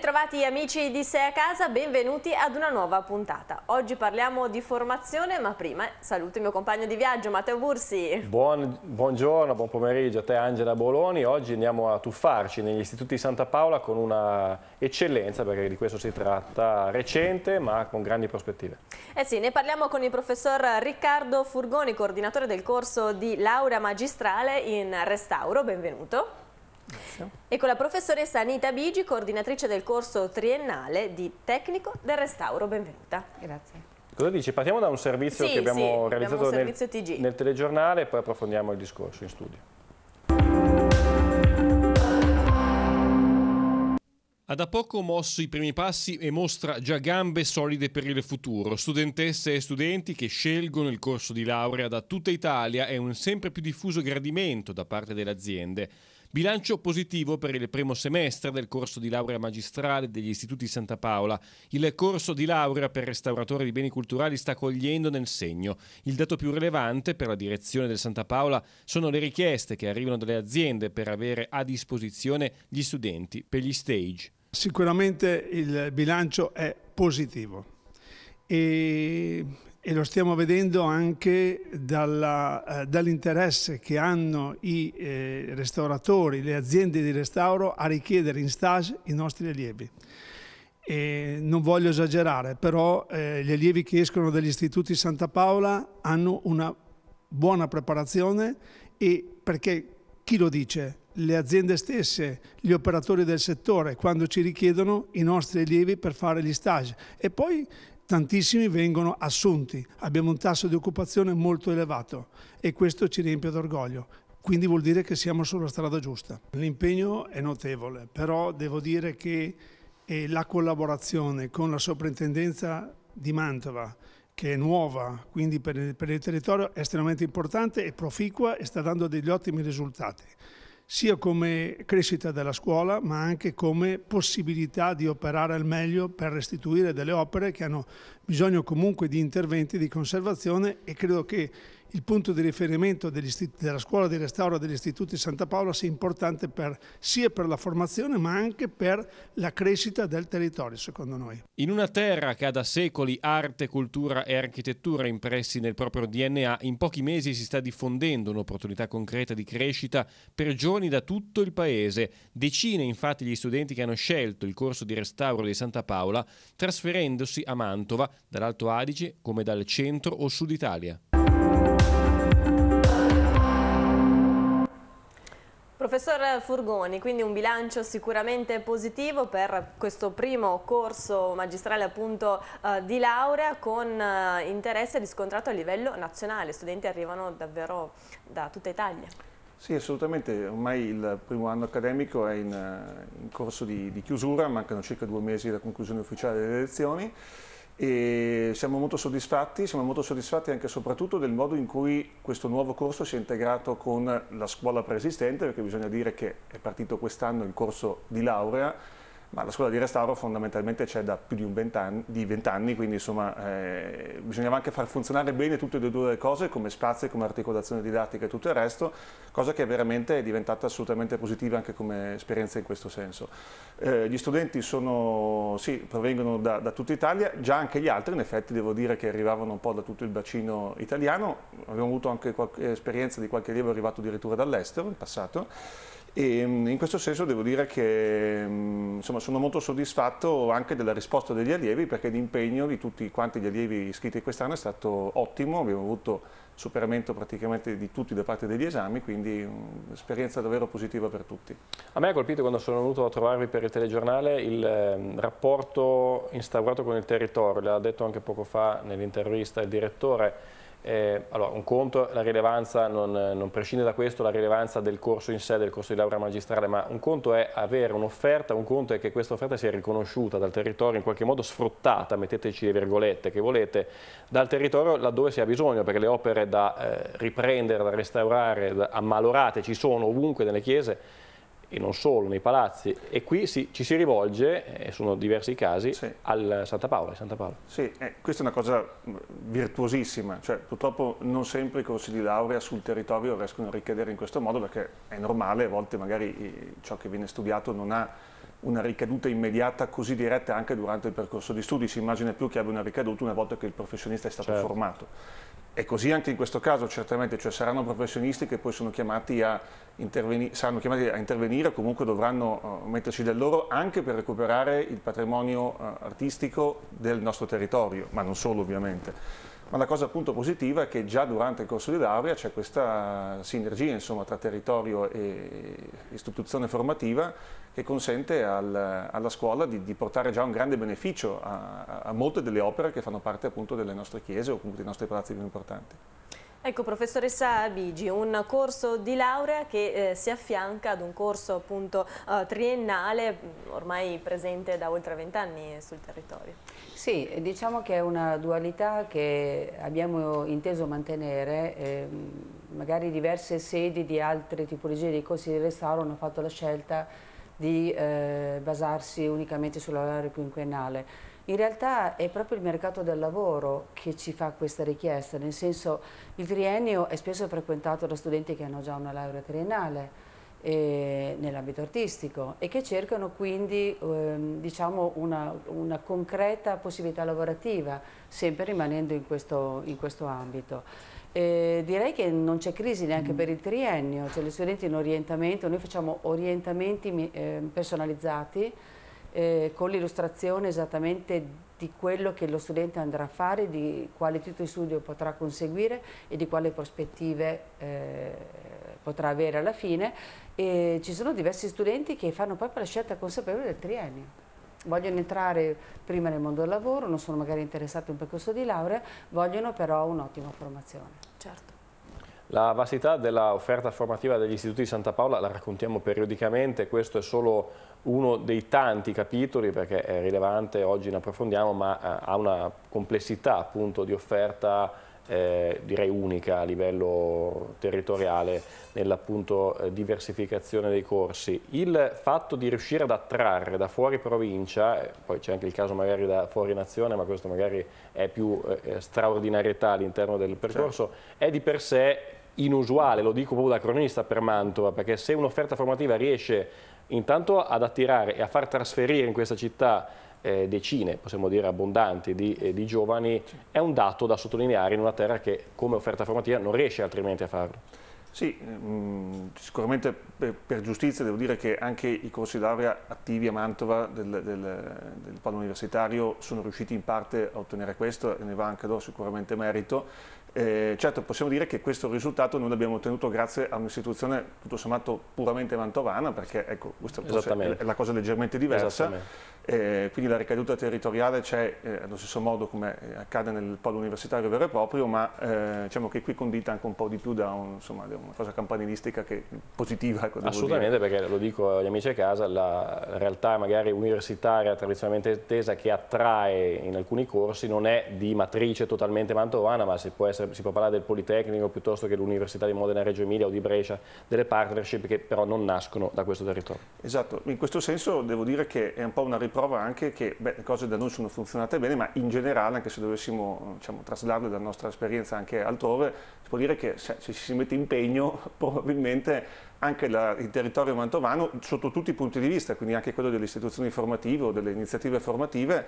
ritrovati amici di Sei a Casa, benvenuti ad una nuova puntata. Oggi parliamo di formazione, ma prima saluto il mio compagno di viaggio Matteo Bursi. Buon, buongiorno, buon pomeriggio a te Angela Boloni. Oggi andiamo a tuffarci negli istituti di Santa Paola con una eccellenza, perché di questo si tratta, recente ma con grandi prospettive. Eh sì, ne parliamo con il professor Riccardo Furgoni, coordinatore del corso di laurea magistrale in restauro. Benvenuto. Grazie. E con la professoressa Anita Bigi, coordinatrice del corso triennale di Tecnico del Restauro. Benvenuta. Grazie. Cosa dici? Partiamo da un servizio sì, che abbiamo sì, realizzato abbiamo nel, nel telegiornale e poi approfondiamo il discorso in studio. Ha da poco mosso i primi passi e mostra già gambe solide per il futuro. Studentesse e studenti che scelgono il corso di laurea da tutta Italia è un sempre più diffuso gradimento da parte delle aziende. Bilancio positivo per il primo semestre del corso di laurea magistrale degli istituti Santa Paola. Il corso di laurea per restauratore di beni culturali sta cogliendo nel segno. Il dato più rilevante per la direzione del Santa Paola sono le richieste che arrivano dalle aziende per avere a disposizione gli studenti per gli stage. Sicuramente il bilancio è positivo e e lo stiamo vedendo anche eh, dall'interesse che hanno i eh, restauratori, le aziende di restauro a richiedere in stage i nostri allievi. E non voglio esagerare, però eh, gli allievi che escono dagli istituti Santa Paola hanno una buona preparazione e perché chi lo dice? Le aziende stesse, gli operatori del settore, quando ci richiedono i nostri allievi per fare gli stage. E poi tantissimi vengono assunti, abbiamo un tasso di occupazione molto elevato e questo ci riempie d'orgoglio. Quindi vuol dire che siamo sulla strada giusta. L'impegno è notevole, però devo dire che eh, la collaborazione con la soprintendenza di Mantova che è nuova, quindi per il, per il territorio è estremamente importante e proficua e sta dando degli ottimi risultati sia come crescita della scuola ma anche come possibilità di operare al meglio per restituire delle opere che hanno bisogno comunque di interventi di conservazione e credo che il punto di riferimento della scuola di restauro degli istituti Santa Paola sia importante per, sia per la formazione ma anche per la crescita del territorio secondo noi. In una terra che ha da secoli arte, cultura e architettura impressi nel proprio DNA, in pochi mesi si sta diffondendo un'opportunità concreta di crescita per giovani da tutto il paese. Decine infatti gli studenti che hanno scelto il corso di restauro di Santa Paola trasferendosi a Mantova dall'Alto Adige come dal centro o sud Italia. Professor Furgoni, quindi un bilancio sicuramente positivo per questo primo corso magistrale appunto eh, di laurea con eh, interesse riscontrato a livello nazionale, studenti arrivano davvero da tutta Italia. Sì, assolutamente, ormai il primo anno accademico è in, eh, in corso di, di chiusura, mancano circa due mesi alla conclusione ufficiale delle lezioni e siamo molto soddisfatti, siamo molto soddisfatti anche e soprattutto del modo in cui questo nuovo corso si è integrato con la scuola preesistente, perché bisogna dire che è partito quest'anno il corso di laurea, ma la scuola di restauro fondamentalmente c'è da più di vent'anni, vent quindi insomma eh, bisognava anche far funzionare bene tutte e due le cose come spazi, come articolazione didattica e tutto il resto, cosa che è veramente è diventata assolutamente positiva anche come esperienza in questo senso. Eh, gli studenti sono, sì, provengono da, da, tutta Italia, già anche gli altri in effetti devo dire che arrivavano un po' da tutto il bacino italiano, abbiamo avuto anche qualche esperienza di qualche allievo arrivato addirittura dall'estero in passato, e mm, in questo senso devo dire che mm, insomma, sono molto soddisfatto anche della risposta degli allievi perché l'impegno di tutti quanti gli allievi iscritti quest'anno è stato ottimo, abbiamo avuto superamento praticamente di tutti da parte degli esami, quindi un'esperienza mm, davvero positiva per tutti. A me ha colpito quando sono venuto a trovarvi per il telegiornale il rapporto instaurato con il territorio, l'ha detto anche poco fa nell'intervista il direttore, eh, allora, un conto, la rilevanza, non, non, prescinde da questo la rilevanza del corso in sé, del corso di laurea magistrale, ma un conto è avere un'offerta, un conto è che questa offerta sia riconosciuta dal territorio, in qualche modo sfruttata, metteteci le virgolette che volete, dal territorio laddove si ha bisogno, perché le opere da eh, riprendere, da restaurare, da, ammalorate ci sono ovunque nelle chiese, e non solo, nei palazzi, e qui si, ci si rivolge, e eh, sono diversi i casi, sì. al Santa Paola, Santa Paola. Sì, eh, questa è una cosa virtuosissima, cioè, purtroppo non sempre i corsi di laurea sul territorio riescono a ricadere in questo modo perché è normale, a volte magari eh, ciò che viene studiato non ha una ricaduta immediata così diretta anche durante il percorso di studi, si immagina più che abbia una ricaduta una volta che il professionista è stato certo. formato. E così anche in questo caso certamente, cioè saranno professionisti che poi sono chiamati a, interveni chiamati a intervenire comunque dovranno uh, eh, metterci del loro anche per recuperare il patrimonio uh, artistico del nostro territorio, ma non solo ovviamente. Ma la cosa appunto positiva è che già durante il corso di laurea c'è questa sinergia insomma, tra territorio e istituzione formativa che consente al, alla scuola di, di, portare già un grande beneficio a, a, molte delle opere che fanno parte appunto delle nostre chiese o comunque dei nostri palazzi più importanti. Ecco professoressa Bigi, un corso di laurea che eh, si affianca ad un corso appunto eh, triennale mm, ormai presente da oltre vent'anni sul territorio. Sì, diciamo che è una dualità che abbiamo inteso mantenere, eh, magari diverse sedi di altre tipologie di corsi di restauro hanno fatto la scelta di eh, basarsi unicamente sulla laurea quinquennale in realtà è proprio il mercato del lavoro che ci fa questa richiesta, nel senso il triennio è spesso frequentato da studenti che hanno già una laurea triennale eh, nell'ambito artistico e che cercano quindi ehm, diciamo una, una, concreta possibilità lavorativa, sempre rimanendo in questo, in questo ambito. Eh, direi che non c'è crisi neanche mm. per il triennio, cioè gli studenti in orientamento, noi facciamo orientamenti eh, personalizzati eh, con l'illustrazione esattamente di quello che lo studente andrà a fare, di quale titolo di studio potrà conseguire e di quali prospettive eh, potrà avere alla fine. E ci sono diversi studenti che fanno proprio la scelta consapevole del triennio vogliono entrare prima nel mondo del lavoro, non sono magari interessati a un percorso di laurea, vogliono però un'ottima formazione. Certo. La vastità dell'offerta formativa degli istituti di Santa Paola la raccontiamo periodicamente, questo è solo uno dei tanti capitoli perché è rilevante, oggi ne approfondiamo, ma eh, ha una complessità appunto di offerta eh, direi unica a livello territoriale nell'appunto eh, diversificazione dei corsi. Il fatto di riuscire ad attrarre da fuori provincia, eh, poi c'è anche il caso magari da fuori nazione, ma questo magari è più eh, eh, straordinarietà all'interno del percorso, certo. è di per sé inusuale, lo dico proprio da cronista per Mantova, perché se un'offerta formativa riesce intanto ad attirare e a far trasferire in questa città eh, decine, possiamo dire abbondanti, di, eh, di, giovani è un dato da sottolineare in una terra che come offerta formativa non riesce altrimenti a farlo. Sì, mh, ehm, sicuramente per, per, giustizia devo dire che anche i corsi laurea attivi a Mantova del, del, del polo universitario sono riusciti in parte a ottenere questo e ne va anche loro sicuramente merito. Eh, certo possiamo dire che questo risultato noi l'abbiamo ottenuto grazie a un'istituzione tutto sommato puramente mantovana perché ecco questa è la cosa leggermente diversa eh, quindi la ricaduta territoriale c'è eh, allo stesso modo come eh, accade nel polo universitario vero e proprio ma eh, diciamo che qui condita anche un po' di più da un, insomma, da una cosa campanilistica che, positiva. Ecco, Assolutamente, perché lo dico agli amici a casa, la realtà magari universitaria tradizionalmente tesa che attrae in alcuni corsi non è di matrice totalmente mantovana, ma si può, essere, si può parlare del Politecnico piuttosto che dell'Università di Modena Reggio Emilia o di Brescia, delle partnership che però non nascono da questo territorio. Esatto, in questo senso devo dire che è un po' una riprova anche che beh, le cose da noi sono funzionate bene, ma in generale, anche se dovessimo diciamo, traslarle dalla nostra esperienza anche altrove, si può dire che se, se si mette impegno segno probabilmente anche la, il territorio mantovano sotto tutti i punti di vista, quindi anche quello delle istituzioni formative o delle iniziative formative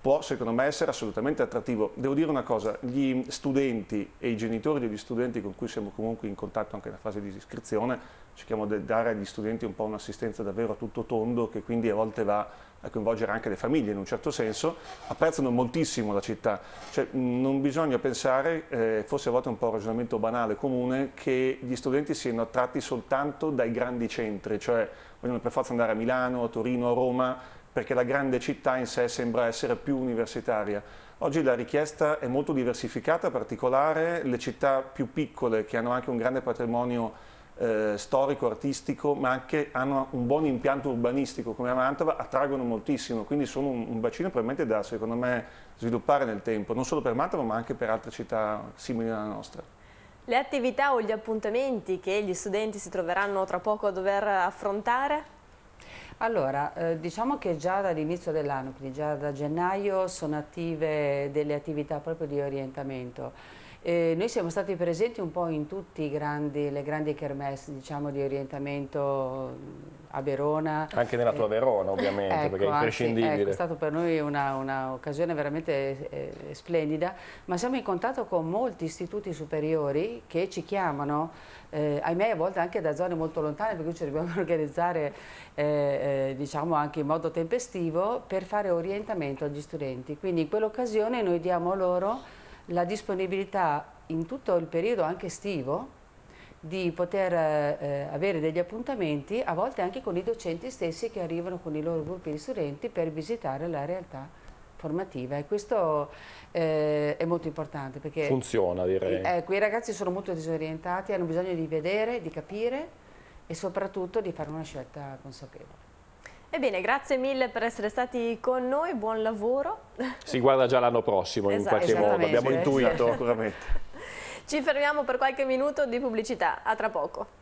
può secondo me essere assolutamente attrattivo. Devo dire una cosa, gli studenti e i genitori degli studenti con cui siamo comunque in contatto anche nella fase di iscrizione, cerchiamo di dare agli studenti un po' un'assistenza davvero a tutto tondo che quindi a volte va a coinvolgere anche le famiglie in un certo senso, apprezzano moltissimo la città, cioè, non bisogna pensare, eh, forse a volte è un po' un ragionamento banale comune, che gli studenti siano attratti soltanto dai grandi centri, cioè vogliono per forza andare a Milano, a Torino, a Roma, perché la grande città in sé sembra essere più universitaria. Oggi la richiesta è molto diversificata, particolare, le città più piccole che hanno anche un grande patrimonio eh, storico, artistico, ma anche hanno un buon impianto urbanistico come Mantova, attraggono moltissimo, quindi sono un, un, bacino probabilmente da, secondo me, sviluppare nel tempo, non solo per Mantova ma anche per altre città simili alla nostra. Le attività o gli appuntamenti che gli studenti si troveranno tra poco a dover affrontare? Allora, eh, diciamo che già dall'inizio dell'anno, quindi già da gennaio, sono attive delle attività proprio di orientamento. Eh, noi siamo stati presenti un po' in tutte grandi, le grandi kermesse diciamo, di orientamento a Verona. Anche nella tua eh, Verona ovviamente, ecco, perché è ecco, imprescindibile. Anzi, ecco, è stata per noi un'occasione veramente eh, splendida, ma siamo in contatto con molti istituti superiori che ci chiamano, eh, ahimè a volte anche da zone molto lontane, perché cui ci dobbiamo organizzare eh, eh, diciamo anche in modo tempestivo per fare orientamento agli studenti. Quindi in quell'occasione noi diamo loro la disponibilità in tutto il periodo anche estivo di poter eh, avere degli appuntamenti, a volte anche con i docenti stessi che arrivano con i loro gruppi di studenti per visitare la realtà formativa e questo eh, è molto importante perché funziona direi. Ecco, i ragazzi sono molto disorientati, hanno bisogno di vedere, di capire e soprattutto di fare una scelta consapevole. Ebbene, grazie mille per essere stati con noi, buon lavoro. Si guarda già l'anno prossimo esatto, in qualche modo, abbiamo intuito. Sicuramente. Ci fermiamo per qualche minuto di pubblicità, a tra poco.